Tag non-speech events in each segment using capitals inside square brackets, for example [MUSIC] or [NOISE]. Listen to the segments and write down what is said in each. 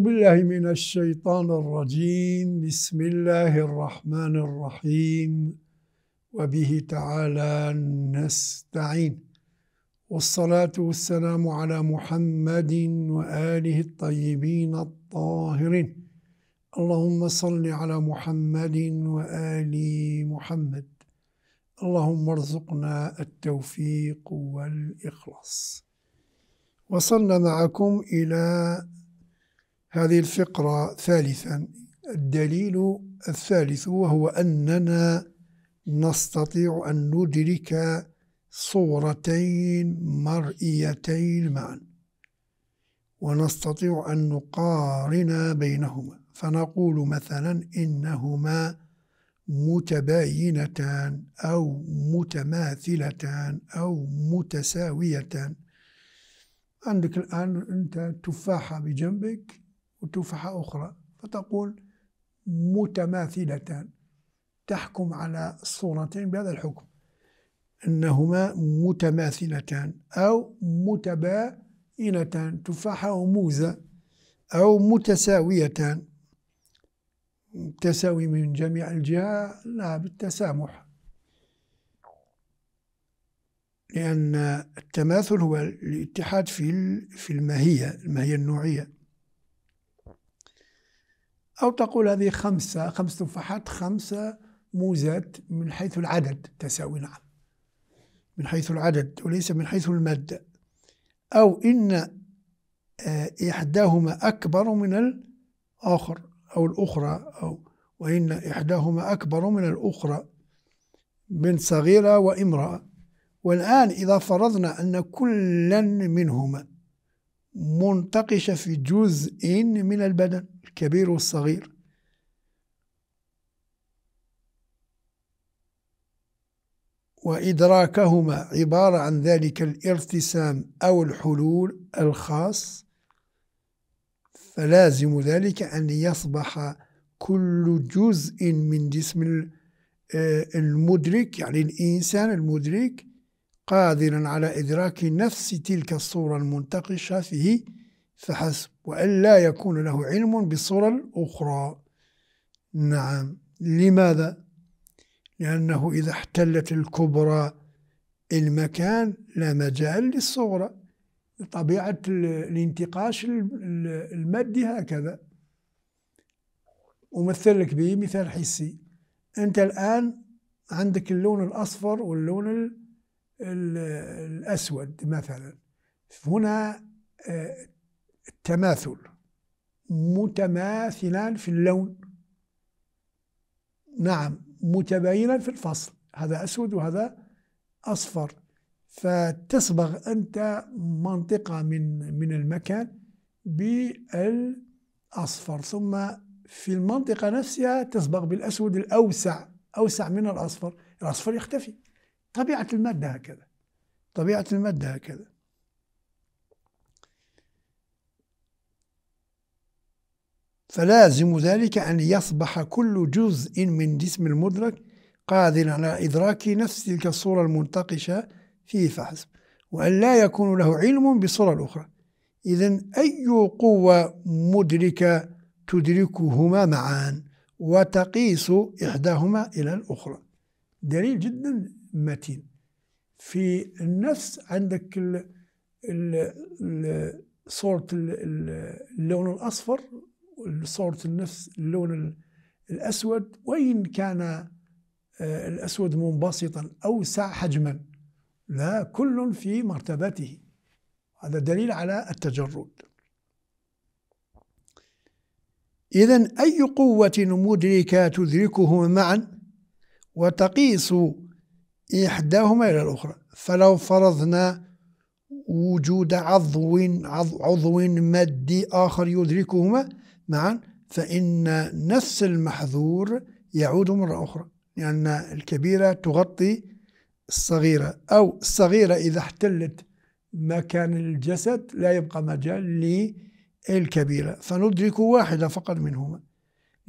بالله من الشيطان الرجيم بسم الله الرحمن الرحيم وبه تعالى نستعين والصلاة والسلام على محمد وآله الطيبين الطاهرين اللهم صل على محمد وآل محمد اللهم ارزقنا التوفيق والإخلاص وصلنا معكم إلى هذه الفقرة ثالثا الدليل الثالث وهو أننا نستطيع أن ندرك صورتين مرئيتين معا ونستطيع أن نقارن بينهما فنقول مثلا إنهما متباينتان أو متماثلتان أو متساويتان عندك الآن أنت تفاحة بجنبك وتفاحة أخرى فتقول متماثلتان تحكم على الصورتين بهذا الحكم أنهما متماثلتان أو متباينتان تفاحة وموزة أو متساويتان تساوي من جميع الجهة لا بالتسامح لأن التماثل هو الاتحاد في في الماهية الماهية النوعية أو تقول هذه خمسة خمس تفاحات خمسة موزات من حيث العدد تساوي نعم من حيث العدد وليس من حيث المادة أو إن آه، إحداهما أكبر من الآخر أو الأخرى أو وإن إحداهما أكبر من الأخرى من صغيرة وامرأة والآن إذا فرضنا أن كلا منهما منتقشة في جزء من البدن الكبير والصغير وإدراكهما عبارة عن ذلك الارتسام أو الحلول الخاص فلازم ذلك أن يصبح كل جزء من جسم آه، المدرك يعني الإنسان المدرك قادرا على إدراك نفس تلك الصورة المنتقشة فيه فحسب لا يكون له علم بالصورة الأخرى نعم لماذا؟ لأنه إذا احتلت الكبرى المكان لا مجال للصورة طبيعة الانتقاش المادي هكذا أمثل لك به مثال حسي أنت الآن عندك اللون الأصفر واللون الأسود مثلا هنا آه، التماثل متماثلان في اللون نعم متباينا في الفصل هذا أسود وهذا أصفر فتصبغ أنت منطقة من من المكان بالأصفر ثم في المنطقة نفسها تصبغ بالأسود الأوسع أوسع من الأصفر الأصفر يختفي طبيعة المادة هكذا طبيعة المادة هكذا فلازم ذلك أن يصبح كل جزء من جسم المدرك قادرا على إدراك نفس تلك الصورة المنتقشة فيه فحسب وأن لا يكون له علم بالصورة الأخرى إذا أي قوة مدركة تدركهما معا وتقيس إحداهما إلى الأخرى دليل جدا متين في النفس عندك ال ال صورة اللون الأصفر صورة النفس اللون الأسود وإن كان آه، الأسود منبسطا أوسع حجما لا كل في مرتبته هذا دليل على التجرد إذا أي قوة مدركة تدركهما معا وتقيس إحداهما إلى الأخرى فلو فرضنا وجود عضو عضو مادي آخر يدركهما معا فإن نفس المحذور يعود مرة أخرى لأن يعني الكبيرة تغطي الصغيرة أو الصغيرة إذا احتلت مكان الجسد لا يبقى مجال للكبيرة فندرك واحدة فقط منهما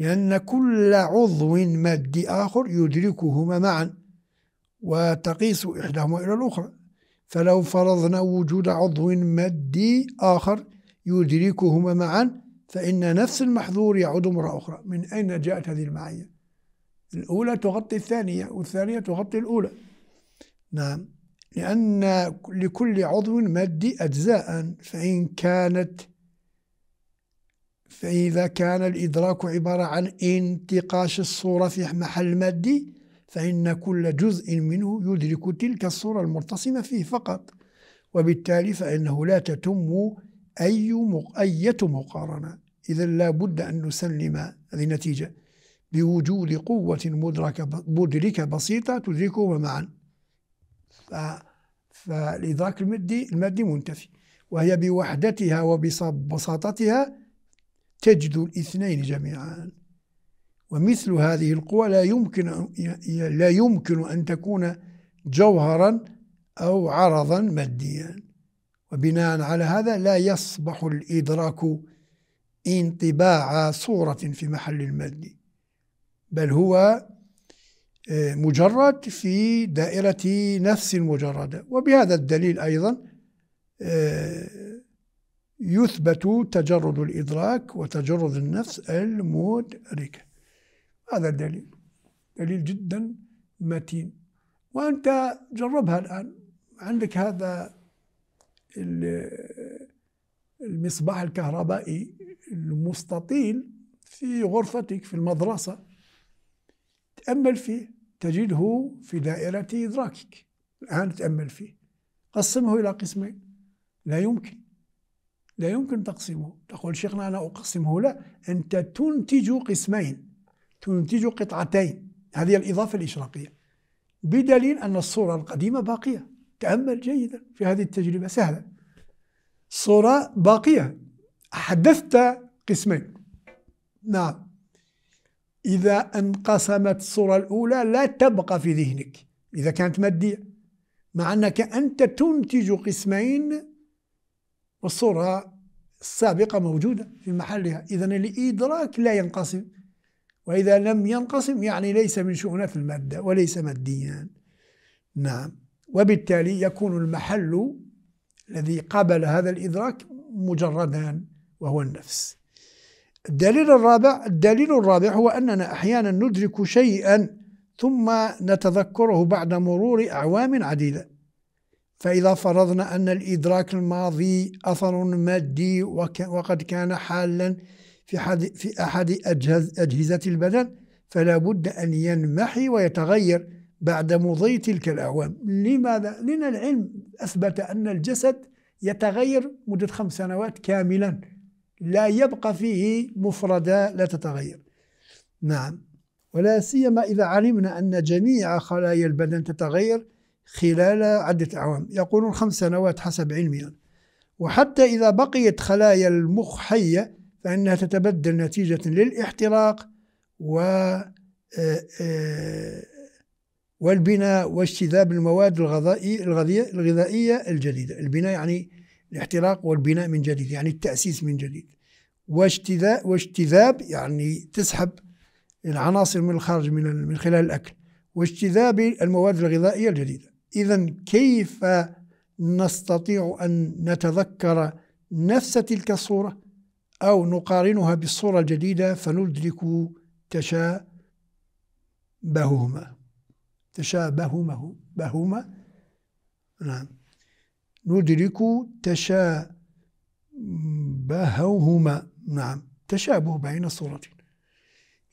لأن كل عضو مادي آخر يدركهما معا وتقيس إحداهما إلى الأخرى فلو فرضنا وجود عضو مادي آخر يدركهما معا فإن نفس المحظور يعود مرة أخرى من أين جاءت هذه المعايير الأولى تغطي الثانية والثانية تغطي الأولى نعم لأن لكل عضو مادي أجزاء فإن كانت فإذا كان الإدراك عبارة عن انتقاش الصورة في محل مادي فإن كل جزء منه يدرك تلك الصورة المرتسمة فيه فقط وبالتالي فإنه لا تتم أي أية مقارنة إذا لا بد أن نسلم هذه النتيجة بوجود قوة مدركة مدركة بسيطة تدركهما معا فالإدراك المادي المادي منتفي وهي بوحدتها وبساطتها تجد الاثنين جميعا ومثل هذه القوى لا يمكن لا يمكن أن تكون جوهرا أو عرضا ماديا وبناء على هذا لا يصبح الإدراك انطباع صورة في محل المادي بل هو آه، مجرد في دائرة نفس مجردة وبهذا الدليل أيضا آه، يثبت تجرد الإدراك وتجرد النفس المدركة هذا دليل دليل جدا متين وأنت جربها الآن عندك هذا المصباح الكهربائي المستطيل في غرفتك في المدرسة تأمل فيه تجده في دائرة إدراكك الآن تأمل فيه قسمه إلى قسمين لا يمكن لا يمكن تقسيمه تقول شيخنا أنا أقسمه لا أنت تنتج قسمين تنتج قطعتين هذه الإضافة الإشراقية بدليل أن الصورة القديمة باقية تأمل جيدا في هذه التجربة سهلة صورة باقية حدثت قسمين نعم إذا انقسمت الصورة الأولى لا تبقى في ذهنك إذا كانت مادية مع أنك أنت تنتج قسمين والصورة السابقة موجودة في محلها إذا الإدراك لا ينقسم وإذا لم ينقسم يعني ليس من شؤونات المادة وليس ماديا نعم وبالتالي يكون المحل الذي قبل هذا الإدراك مجردا وهو النفس الدليل الرابع الدليل الرابع هو أننا أحيانا ندرك شيئا ثم نتذكره بعد مرور أعوام عديدة فإذا فرضنا أن الإدراك الماضي أثر مادي وقد كان حالا في, في أحد أجهز أجهزة البدن فلا بد أن ينمحي ويتغير بعد مضي تلك الأعوام لماذا؟ لأن العلم أثبت أن الجسد يتغير مدة خمس سنوات كاملا لا يبقى فيه مفردة لا تتغير نعم ولا سيما إذا علمنا أن جميع خلايا البدن تتغير خلال عدة أعوام يقولون خمس سنوات حسب علمي يعني. وحتى إذا بقيت خلايا المخ حية فإنها تتبدل نتيجة للاحتراق و آه، آه، والبناء واجتذاب المواد الغذائية الغذائية الجديدة البناء يعني الاحتراق والبناء من جديد يعني التأسيس من جديد واجتذاب, واجتذاب يعني تسحب العناصر من الخارج من من خلال الأكل واجتذاب المواد الغذائية الجديدة اذا كيف نستطيع ان نتذكر نفس تلك الصوره او نقارنها بالصوره الجديده فندرك تشابههما تشابههما بهما نعم ندرك تشابههما نعم تشابه بين الصورتين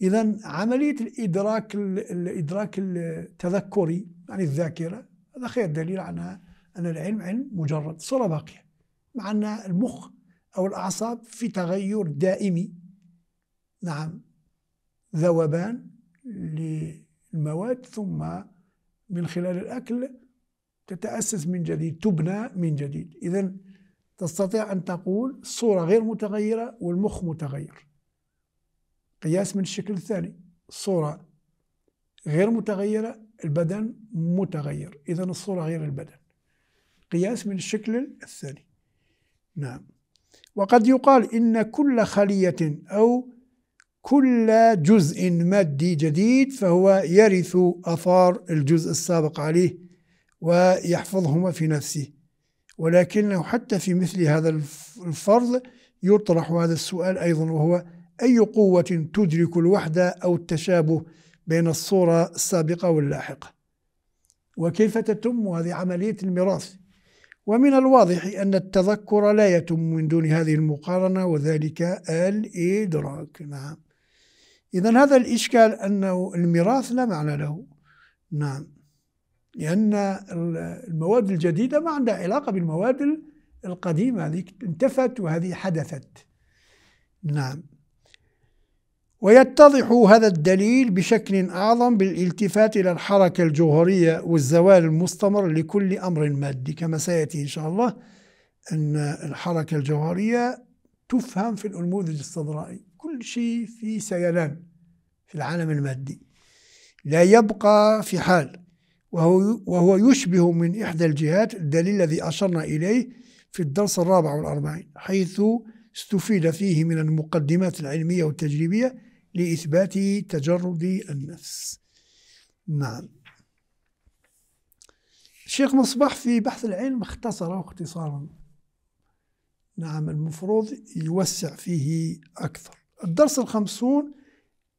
إذا عملية الإدراك الإدراك التذكري يعني الذاكرة هذا خير دليل على أن العلم علم مجرد صلة باقية مع أن المخ أو الأعصاب في تغير دائمي نعم ذوبان للمواد ثم من خلال الأكل تتأسس من جديد تبنى من جديد إذا تستطيع أن تقول الصورة غير متغيرة والمخ متغير قياس من الشكل الثاني الصورة غير متغيرة البدن متغير إذا الصورة غير البدن قياس من الشكل الثاني نعم وقد يقال إن كل خلية أو كل جزء مادي جديد فهو يرث أثار الجزء السابق عليه ويحفظهما في نفسه ولكنه حتى في مثل هذا الفرض يطرح هذا السؤال أيضا وهو أي قوة تدرك الوحدة أو التشابه بين الصورة السابقة واللاحقة وكيف تتم هذه عملية الميراث ومن الواضح أن التذكر لا يتم من دون هذه المقارنة وذلك الإدراك نعم إذا هذا الإشكال أنه الميراث لا معنى له نعم لأن المواد الجديدة ما عندها علاقة بالمواد القديمة هذه انتفت وهذه حدثت نعم ويتضح هذا الدليل بشكل أعظم بالالتفات إلى الحركة الجوهرية والزوال المستمر لكل أمر مادي كما سيأتي إن شاء الله أن الحركة الجوهرية تفهم في الأنموذج الصدرائي كل شيء في سيلان في العالم المادي لا يبقى في حال وهو, وهو يشبه من إحدى الجهات الدليل الذي أشرنا إليه في الدرس الرابع والأربعين حيث استفيد فيه من المقدمات العلمية والتجريبية لإثبات تجرد النفس نعم الشيخ مصباح في بحث العلم اختصره اختصارا نعم المفروض يوسع فيه أكثر الدرس الخمسون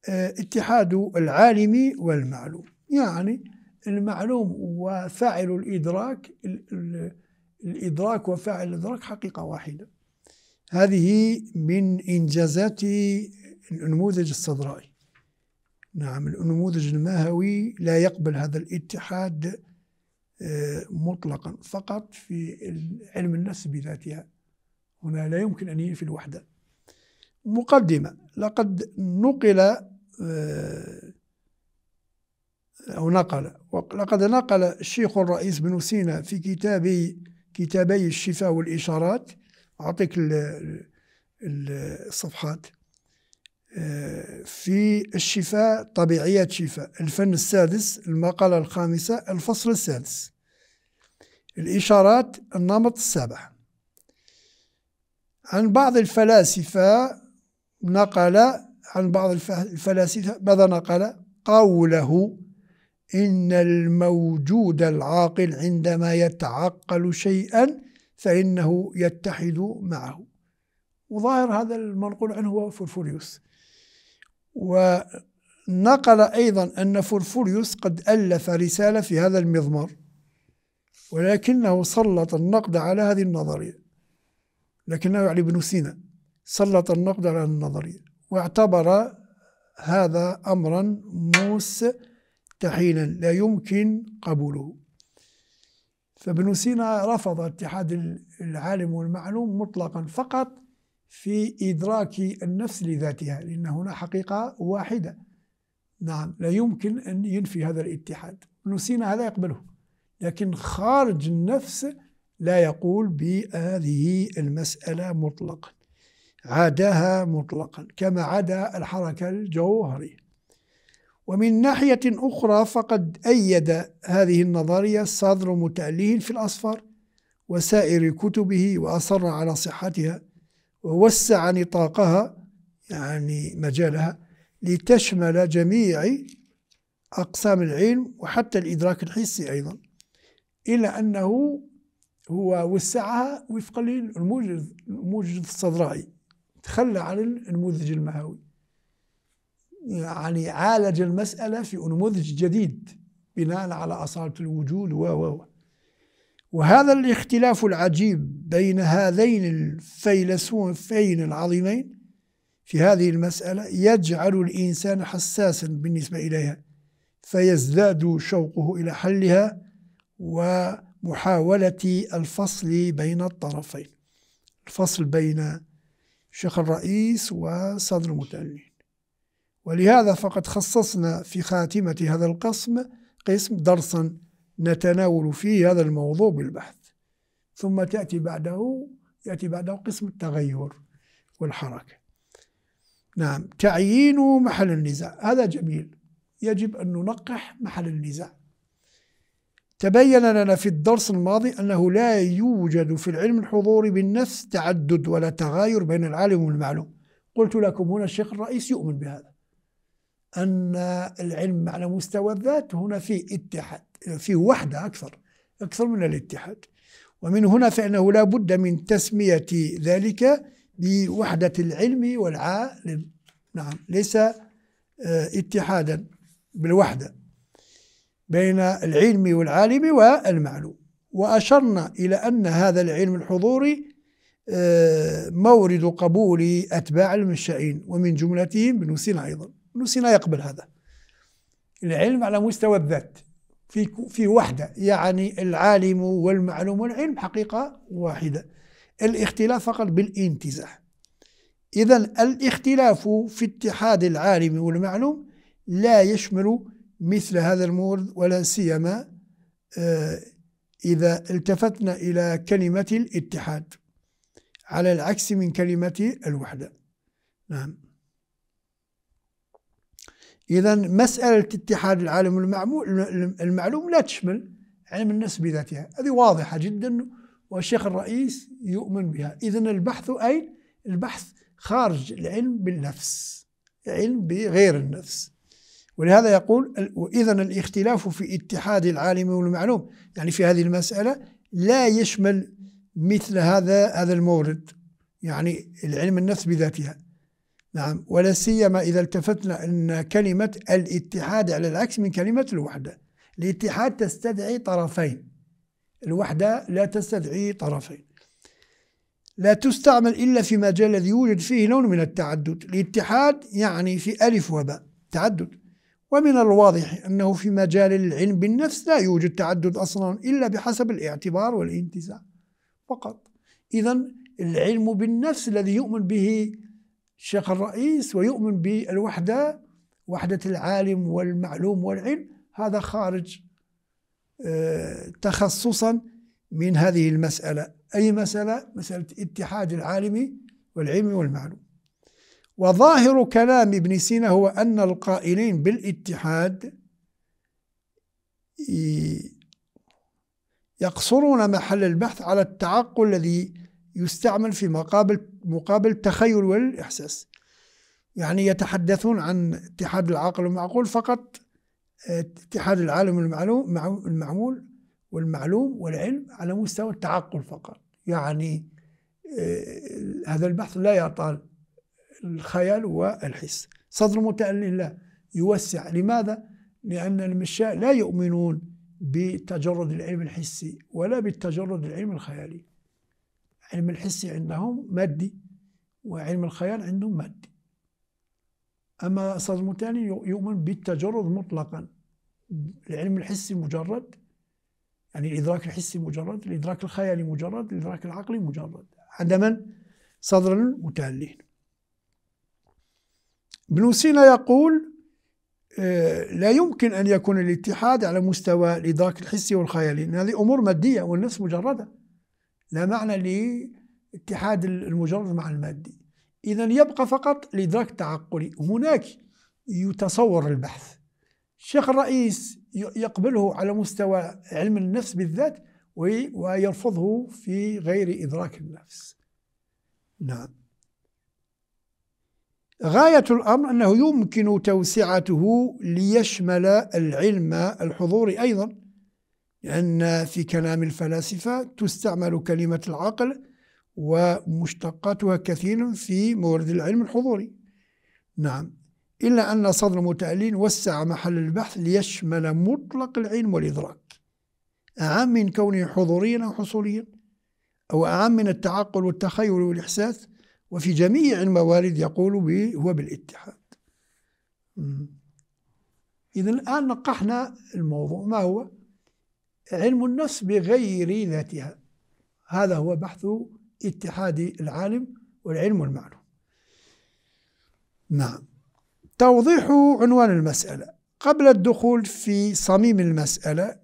آه، اتحاد العالم والمعلوم يعني المعلوم وفاعل الإدراك الإدراك وفاعل الإدراك حقيقة واحدة هذه من إنجازات النموذج الصدرائي نعم النموذج المهوي لا يقبل هذا الاتحاد آه، مطلقا فقط في علم النفس بذاتها هنا لا يمكن أن ينفي الوحدة مقدمة لقد نقل آه، أو نقل لقد نقل الشيخ الرئيس بن سينا في كتابي كتابي الشفاء والإشارات أعطيك الصفحات في الشفاء طبيعية شفاء الفن السادس المقالة الخامسة الفصل السادس الإشارات النمط السابع عن بعض الفلاسفة نقل عن بعض الفلاسفة ماذا نقل قوله إن الموجود العاقل عندما يتعقل شيئا فإنه يتحد معه وظاهر هذا المنقول عنه هو فرفوريوس ونقل أيضا أن فورفوريوس قد ألف رسالة في هذا المضمار ولكنه سلط النقد على هذه النظرية لكنه يعني ابن سينا سلط النقد على النظرية واعتبر هذا أمرا مستحيلا لا يمكن قبوله فابن سينا رفض اتحاد العالم والمعلوم مطلقا فقط في إدراك النفس لذاتها لأن هنا حقيقة واحدة نعم لا يمكن أن ينفي هذا الاتحاد نسينا هذا يقبله لكن خارج النفس لا يقول بهذه المسألة مطلقا عاداها مطلقا كما عدا الحركة الجوهرية ومن ناحية أخرى فقد أيد هذه النظرية صدر متأليه في الأصفر وسائر كتبه وأصر على صحتها ووسع نطاقها يعني مجالها لتشمل جميع أقسام العلم وحتى الإدراك الحسي أيضا إلا أنه هو وسعها وفقا للموجز الموجز الصدرائي تخلى عن النموذج المهوي يعني عالج المسألة في نموذج جديد بناء على أصالة الوجود و و وهذا الاختلاف العجيب بين هذين الفيلسوفين العظيمين في هذه المسألة يجعل الإنسان حساسا بالنسبة إليها فيزداد شوقه إلى حلها ومحاولة الفصل بين الطرفين الفصل بين شيخ الرئيس وصدر المتألين ولهذا فقد خصصنا في خاتمة هذا القسم قسم درسا نتناول فيه هذا الموضوع بالبحث ثم تأتي بعده يأتي بعده قسم التغير والحركة نعم تعيين محل النزاع هذا جميل يجب أن ننقح محل النزاع تبين لنا في الدرس الماضي أنه لا يوجد في العلم الحضوري بالنفس تعدد ولا تغاير بين العالم والمعلوم قلت لكم هنا الشيخ الرئيس يؤمن بهذا أن العلم على مستوى الذات هنا في اتحاد في وحدة أكثر أكثر من الاتحاد ومن هنا فإنه لا بد من تسمية ذلك بوحدة العلم والعالم نعم ليس آه، اتحادا بالوحدة بين العلم والعالم والمعلوم وأشرنا إلى أن هذا العلم الحضوري آه، مورد قبول أتباع المنشئين ومن جملتهم ابن سينا أيضا روسي لا يقبل هذا العلم على مستوى الذات في في وحده يعني العالم والمعلوم والعلم حقيقه واحده الاختلاف فقط بالانتزاع اذا الاختلاف في اتحاد العالم والمعلوم لا يشمل مثل هذا المورد ولا سيما آه، اذا التفتنا الى كلمه الاتحاد على العكس من كلمه الوحده نعم إذا مسألة اتحاد العالم المعلوم لا تشمل علم النفس بذاتها هذه واضحة جدا والشيخ الرئيس يؤمن بها إذا البحث أين؟ البحث خارج العلم بالنفس علم بغير النفس ولهذا يقول إذا الاختلاف في اتحاد العالم والمعلوم يعني في هذه المسألة لا يشمل مثل هذا هذا المورد يعني العلم النفس بذاتها نعم ولا سيما إذا التفتنا أن كلمة الاتحاد على العكس من كلمة الوحدة الاتحاد تستدعي طرفين الوحدة لا تستدعي طرفين لا تستعمل إلا في مجال الذي يوجد فيه لون من التعدد الاتحاد يعني في ألف وباء تعدد ومن الواضح أنه في مجال العلم بالنفس لا يوجد تعدد أصلا إلا بحسب الاعتبار والانتزاع فقط إذا العلم بالنفس الذي يؤمن به الشيخ الرئيس ويؤمن بالوحدة وحدة العالم والمعلوم والعلم هذا خارج آه، تخصصا من هذه المسألة أي مسألة مسألة اتحاد العالم والعلم والمعلوم وظاهر كلام ابن سينا هو أن القائلين بالاتحاد يقصرون محل البحث على التعقل الذي يستعمل في مقابل مقابل التخيل والإحساس يعني يتحدثون عن اتحاد العقل والمعقول فقط آه، اتحاد العالم المعلوم المعمول والمعلوم والعلم على مستوى التعقل فقط يعني آه، هذا البحث لا يطال الخيال والحس صدر متألي لا يوسع لماذا؟ لأن المشاء لا يؤمنون بتجرد العلم الحسي ولا بالتجرد العلم الخيالي علم الحس عندهم مادي وعلم الخيال عندهم مادي أما أستاذ المتاني يؤمن بالتجرد مطلقا العلم الحسي مجرد يعني الإدراك الحسي مجرد الإدراك الخيالي مجرد الإدراك العقلي مجرد عدما صدر المتألين ابن سينا يقول آه، لا يمكن أن يكون الاتحاد على مستوى الإدراك الحسي والخيالي هذه أمور مادية والنفس مجردة لا معنى لاتحاد المجرد مع المادي إذا يبقى فقط الإدراك التعقلي هناك يتصور البحث الشيخ الرئيس يقبله على مستوى علم النفس بالذات ويرفضه في غير إدراك النفس نعم غاية الأمر أنه يمكن توسعته ليشمل العلم الحضوري أيضا لأن في كلام الفلاسفة تستعمل كلمة العقل ومشتقاتها كثير في مورد العلم الحضوري نعم إلا أن صدر المتألين وسع محل البحث ليشمل مطلق العلم والإدراك أعم من كونه حضوريا أو حصوليا أو أعم من التعقل والتخيل والإحساس وفي جميع الموارد يقول به هو بالاتحاد إذا الآن نقحنا الموضوع ما هو؟ علم النفس بغير ذاتها هذا هو بحث اتحاد العالم والعلم المعلوم نعم توضيح عنوان المسألة قبل الدخول في صميم المسألة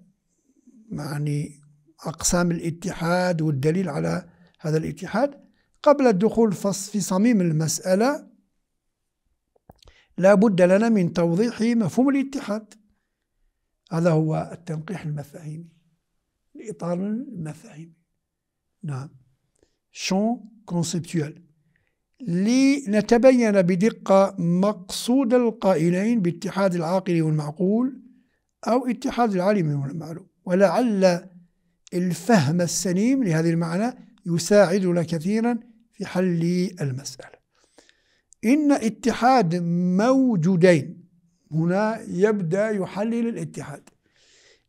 يعني أقسام الاتحاد والدليل على هذا الاتحاد قبل الدخول في صميم المسألة لا بد لنا من توضيح مفهوم الاتحاد هذا هو التنقيح المفاهيمي الإطار المفاهيم نعم شون كونسبتوال لنتبين بدقة مقصود القائلين باتحاد العاقل والمعقول أو اتحاد العالم والمعلوم ولعل الفهم السليم لهذه المعنى يساعدنا كثيرا في حل المسألة إن اتحاد موجودين هنا يبدأ يحلل الاتحاد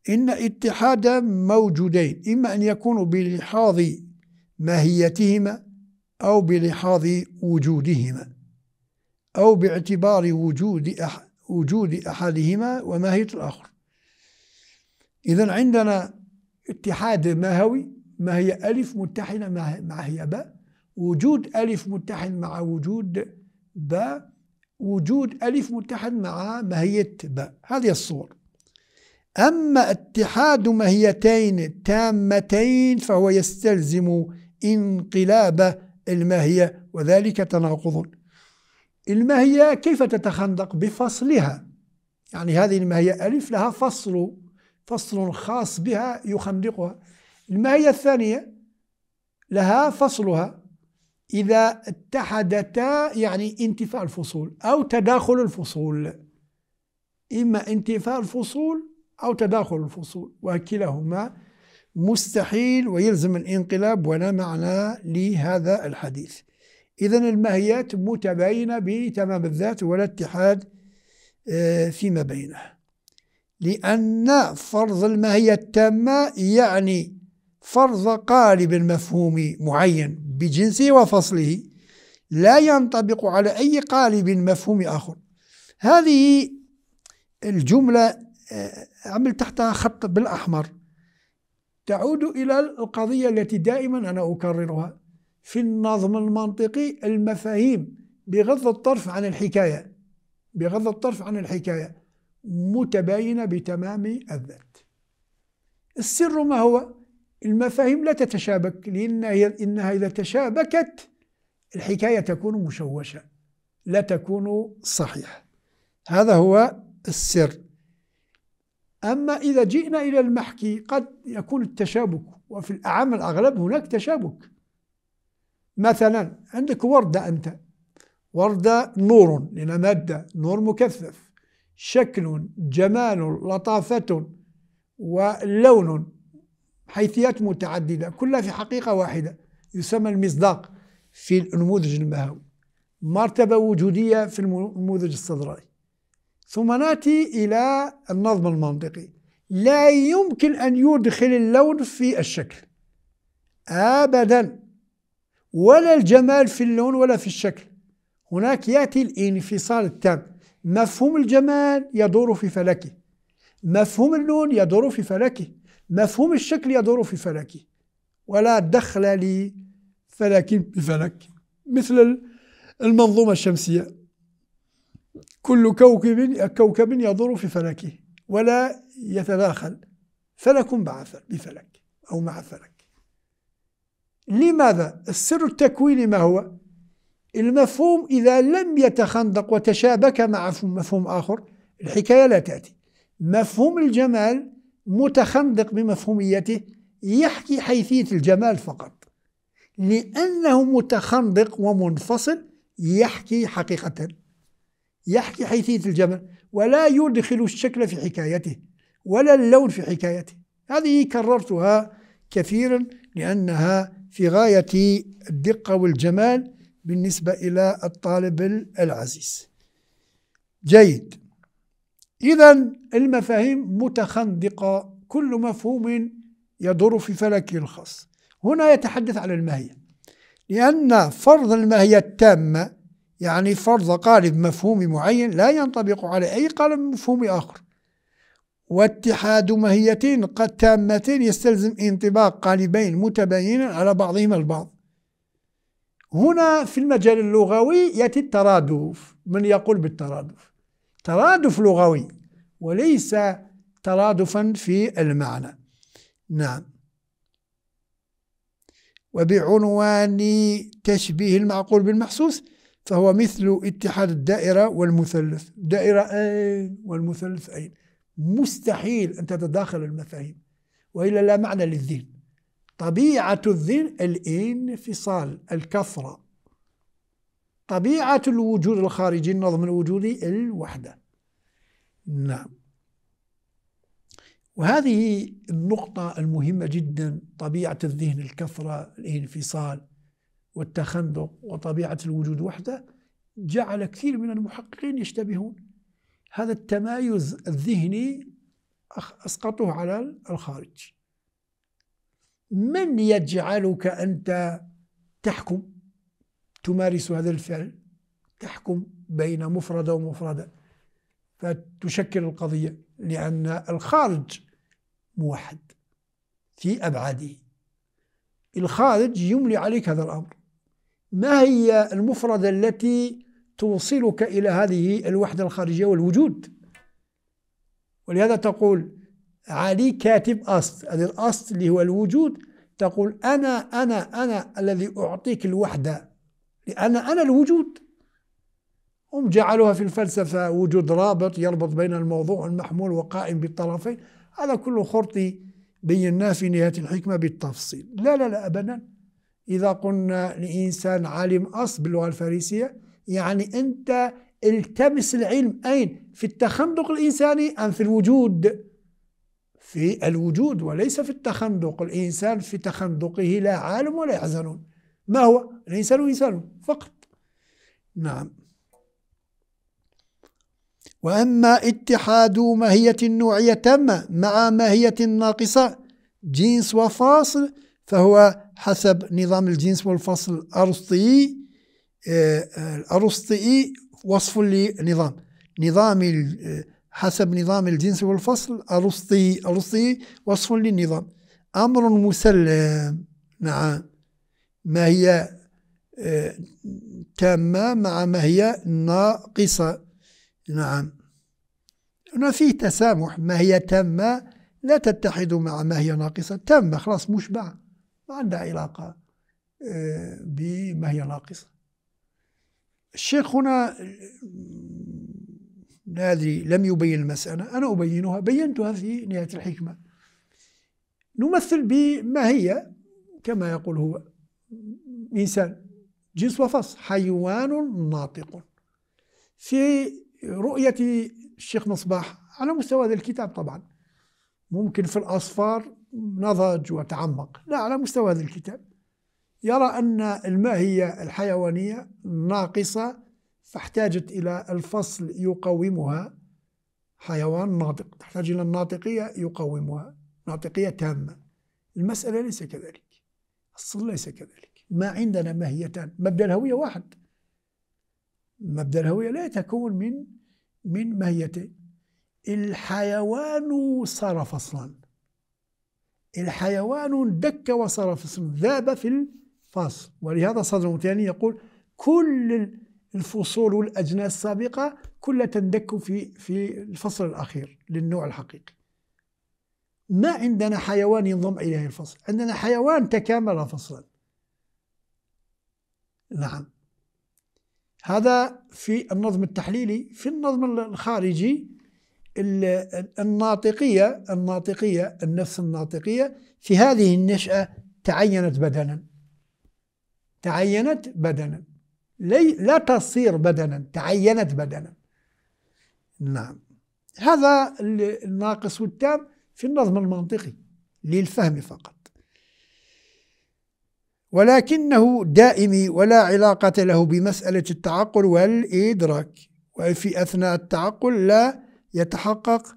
إن اتحاد موجودين إما أن يكونوا بلحاظ ماهيتهما أو بلحاظ وجودهما أو باعتبار وجود أح وجود أحدهما وماهية الآخر إذا عندنا اتحاد ماهوي ما هي ألف متحدة مع هي باء وجود ألف متحد مع وجود باء وجود ألف متحد مع ماهية باء هذه الصور أما اتحاد ماهيتين تامتين فهو يستلزم انقلاب الماهية وذلك تناقض الماهية كيف تتخندق بفصلها يعني هذه الماهية ألف لها فصل فصل خاص بها يخندقها الماهية الثانية لها فصلها إذا اتحدتا يعني انتفاء الفصول أو تداخل الفصول إما انتفاء الفصول أو تداخل الفصول وكلاهما مستحيل ويلزم الانقلاب ولا معنى لهذا الحديث إذا الماهيات متباينة بتمام الذات ولا اتحاد آه، فيما بينه لأن فرض الماهية التامة يعني فرض قالب مفهوم معين بجنسه وفصله لا ينطبق على أي قالب مفهوم آخر هذه الجملة آه، عمل تحتها خط بالأحمر تعود إلى القضية التي دائما أنا أكررها في النظم المنطقي المفاهيم بغض الطرف عن الحكاية بغض الطرف عن الحكاية متباينة بتمام الذات السر ما هو؟ المفاهيم لا تتشابك لأنها إنها إذا تشابكت الحكاية تكون مشوشة لا تكون صحيحة هذا هو السر أما إذا جئنا إلى المحكي قد يكون التشابك وفي الأعم الأغلب هناك تشابك مثلا عندك وردة أنت وردة نور لأنها مادة نور مكثف شكل جمال لطافة ولون حيثيات متعددة كلها في حقيقة واحدة يسمى المصداق في النموذج المهوي مرتبة وجودية في النموذج الصدرائي ثم ناتي إلى النظم المنطقي لا يمكن أن يدخل اللون في الشكل أبدا ولا الجمال في اللون ولا في الشكل هناك يأتي الانفصال التام مفهوم الجمال يدور في فلكه مفهوم اللون يدور في فلكه مفهوم الشكل يدور في فلكه ولا دخل لفلك بفلك مثل المنظومة الشمسية كل كوكب كوكب يدور في فلكه ولا يتداخل فلك مع بفلك أو مع فلك لماذا السر التكويني ما هو المفهوم إذا لم يتخندق وتشابك مع مفهوم آخر الحكاية لا تأتي مفهوم الجمال متخندق بمفهوميته يحكي حيثية الجمال فقط لأنه متخندق ومنفصل يحكي حقيقة يحكي حيثية الجبل ولا يدخل الشكل في حكايته ولا اللون في حكايته هذه كررتها كثيرا لأنها في غاية الدقة والجمال بالنسبة إلى الطالب العزيز جيد إذا المفاهيم متخندقة كل مفهوم يدور في فلكه الخاص هنا يتحدث على الماهية لأن فرض الماهية التامة يعني فرض قالب مفهومي معين لا ينطبق على أي قالب مفهومي آخر واتحاد ماهيتين قد تامتين يستلزم انطباق قالبين متباينين على بعضهما البعض هنا في المجال اللغوي يأتي الترادف من يقول بالترادف ترادف لغوي وليس ترادفا في المعنى نعم وبعنوان تشبيه المعقول بالمحسوس فهو مثل اتحاد الدائرة والمثلث دائرة أين والمثلث أين مستحيل أن تتداخل المفاهيم وإلا لا معنى للذهن طبيعة الذهن الانفصال الكثرة طبيعة الوجود الخارجي النظم الوجودي الوحدة نعم وهذه النقطة المهمة جدا طبيعة الذهن الكثرة الانفصال والتخندق وطبيعة الوجود وحده جعل كثير من المحققين يشتبهون هذا التمايز الذهني أسقطه على الخارج من يجعلك أنت تحكم تمارس هذا الفعل تحكم بين مفردة ومفردة فتشكل القضية لأن الخارج موحد في أبعاده الخارج يملي عليك هذا الأمر ما هي المفردة التي توصلك إلى هذه الوحدة الخارجية والوجود ولهذا تقول علي كاتب أصل هذا الأصل اللي هو الوجود تقول أنا أنا أنا الذي أعطيك الوحدة لأن أنا الوجود هم جعلوها في الفلسفة وجود رابط يربط بين الموضوع المحمول وقائم بالطرفين هذا كله خرطي بيناه في نهاية الحكمة بالتفصيل لا لا لا أبدا إذا قلنا لإنسان عالم أصل باللغة الفارسية يعني أنت التمس العلم أين؟ في التخندق الإنساني أم في الوجود؟ في الوجود وليس في التخندق الإنسان في تخندقه لا عالم ولا يحزنون ما هو؟ الإنسان إنسان فقط نعم وأما اتحاد ماهية نوعية تامة مع ماهية ناقصة جنس وفاصل فهو حسب نظام الجنس والفصل الأرسطيي آه، الأرسطيي وصف لنظام نظام آه، حسب نظام الجنس والفصل أرسطي أرسطي وصف للنظام أمر مسلم مع ما هي آه، تامة مع ما هي ناقصة نعم هنا فيه تسامح ما هي تامة لا تتحد مع ما هي ناقصة تامة خلاص مشبعة ما عندها علاقة آه، بما هي ناقصة الشيخ هنا نادري آه، لم يبين المسألة أنا أبينها بينتها في نهاية الحكمة نمثل بما هي كما يقول هو إنسان جنس وفص حيوان ناطق في رؤية الشيخ مصباح على مستوى هذا الكتاب طبعا ممكن في الأصفار نضج وتعمق لا على مستوى هذا الكتاب يرى أن الماهية الحيوانية ناقصة فاحتاجت إلى الفصل يقومها حيوان ناطق تحتاج إلى الناطقية يقومها ناطقية تامة المسألة ليس كذلك الصل ليس كذلك ما عندنا ماهيتان مبدأ الهوية واحد مبدأ الهوية لا يتكون من من ماهيتين الحيوان صار فصلا الحيوان دك وصار فصل ذاب في الفصل ولهذا صدر ثاني يقول كل الفصول والأجناس السابقة كلها تندك في في الفصل الأخير للنوع الحقيقي ما عندنا حيوان ينضم إليه الفصل عندنا حيوان تكامل فصلا نعم هذا في النظم التحليلي في النظم الخارجي الناطقية الناطقية النفس الناطقية في هذه النشأة تعينت بدنا تعينت بدنا لا تصير بدنا تعينت بدنا نعم هذا الناقص والتام في النظم المنطقي للفهم فقط ولكنه دائمي ولا علاقة له بمسألة التعقل والإدراك وفي أثناء التعقل لا يتحقق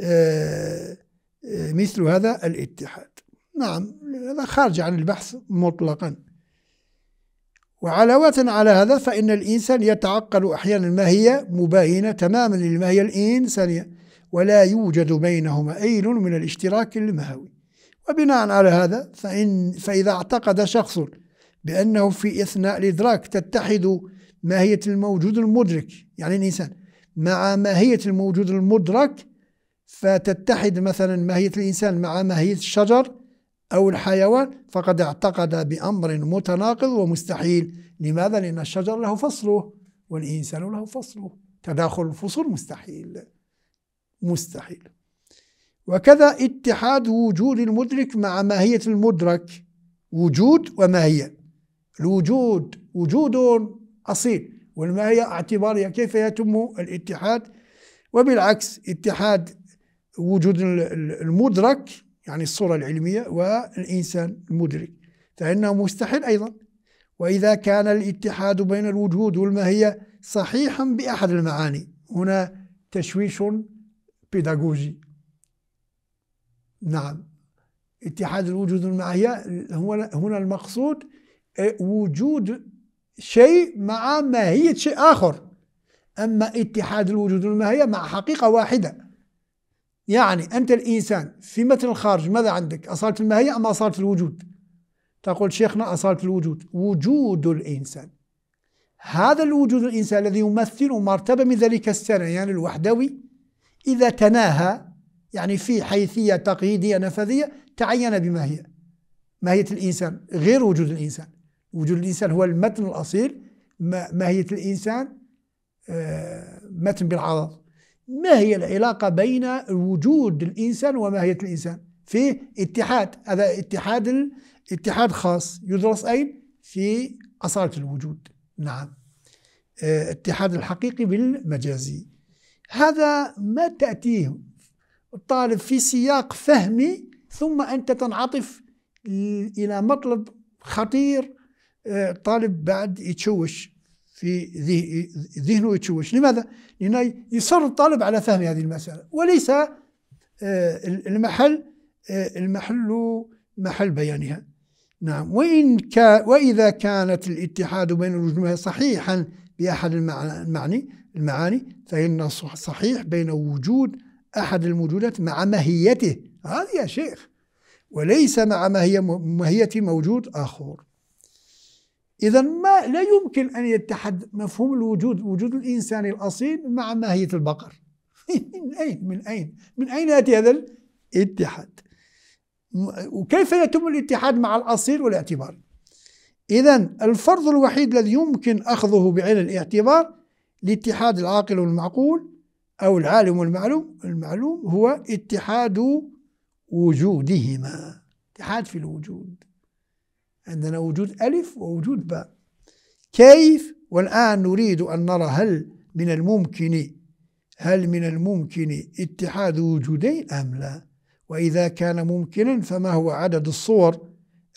آه، آه، مثل هذا الاتحاد نعم هذا خارج عن البحث مطلقا وعلاوة على هذا فإن الإنسان يتعقل أحيانا ما هي مباينة تماما لما هي الإنسانية ولا يوجد بينهما أي من الاشتراك المهوي وبناء على هذا فإن فإذا اعتقد شخص بأنه في أثناء الإدراك تتحد ماهية الموجود المدرك يعني الإنسان مع ماهية الموجود المدرك فتتحد مثلا ماهية الإنسان مع ماهية الشجر أو الحيوان فقد اعتقد بأمر متناقض ومستحيل لماذا؟ لأن الشجر له فصله والإنسان له فصله تداخل الفصول مستحيل مستحيل وكذا اتحاد وجود المدرك مع ماهية المدرك وجود وماهية الوجود وجود أصيل وما هي اعتبارها كيف يتم الاتحاد وبالعكس اتحاد وجود المدرك يعني الصورة العلمية والإنسان المدرك فإنه مستحيل أيضا وإذا كان الاتحاد بين الوجود والماهية صحيحا بأحد المعاني هنا تشويش بيداغوجي نعم اتحاد الوجود والماهية هنا المقصود إيه، وجود شيء مع ماهية شيء آخر أما اتحاد الوجود والماهية مع حقيقة واحدة يعني أنت الإنسان في متن الخارج ماذا عندك أصالة الماهية أم أصالة الوجود تقول شيخنا أصالة الوجود وجود الإنسان هذا الوجود الإنسان الذي يمثل مرتبة من ذلك السريان يعني الوحدوي إذا تناهى يعني في حيثية تقييدية نفاذية تعين بماهية ماهية الإنسان غير وجود الإنسان وجود الإنسان هو المتن الأصيل ماهية الإنسان آه، متن بالعرض ما هي العلاقة بين وجود الإنسان وماهية الإنسان في اتحاد هذا اتحاد اتحاد خاص يدرس أين في أصالة الوجود نعم آه، اتحاد الحقيقي بالمجازي هذا ما تأتيه الطالب في سياق فهمي ثم أنت تنعطف إلى مطلب خطير الطالب آه، بعد يتشوش في ذهنه يتشوش لماذا؟ لأن يصر الطالب على فهم هذه المسألة وليس آه، المحل آه، المحل محل بيانها نعم وإن كا وإذا كانت الاتحاد بين الوجوه صحيحا بأحد المعاني المعاني فإن صحيح بين وجود أحد الموجودات مع ماهيته هذا يا شيخ وليس مع ماهية ماهية موجود آخر إذا ما لا يمكن أن يتحد مفهوم الوجود وجود الإنسان الأصيل مع ماهية البقر [LAUGHS] من أين من أين من أين يأتي هذا الاتحاد وكيف يتم الاتحاد مع الأصيل والاعتبار إذا الفرض الوحيد الذي يمكن أخذه بعين الاعتبار لاتحاد العاقل والمعقول أو العالم والمعلوم المعلوم هو اتحاد وجودهما اتحاد في الوجود عندنا وجود ألف ووجود باء كيف والآن نريد أن نرى هل من الممكن هل من الممكن اتحاد وجودين أم لا وإذا كان ممكنا فما هو عدد الصور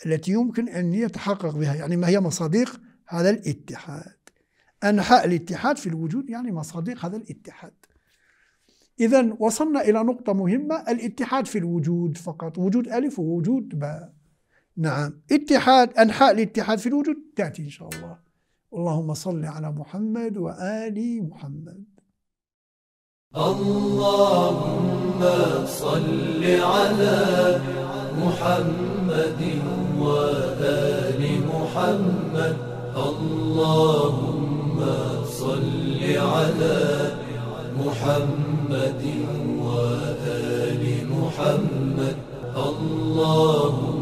التي يمكن أن يتحقق بها يعني ما هي مصادق هذا الاتحاد أنحاء الاتحاد في الوجود يعني مصادق هذا الاتحاد إذا وصلنا إلى نقطة مهمة الاتحاد في الوجود فقط وجود ألف ووجود باء نعم اتحاد أنحاء الاتحاد في الوجود تأتي إن شاء الله اللهم صل على محمد وآل محمد اللهم صل على محمد وآل محمد اللهم صل على محمد وآل محمد اللهم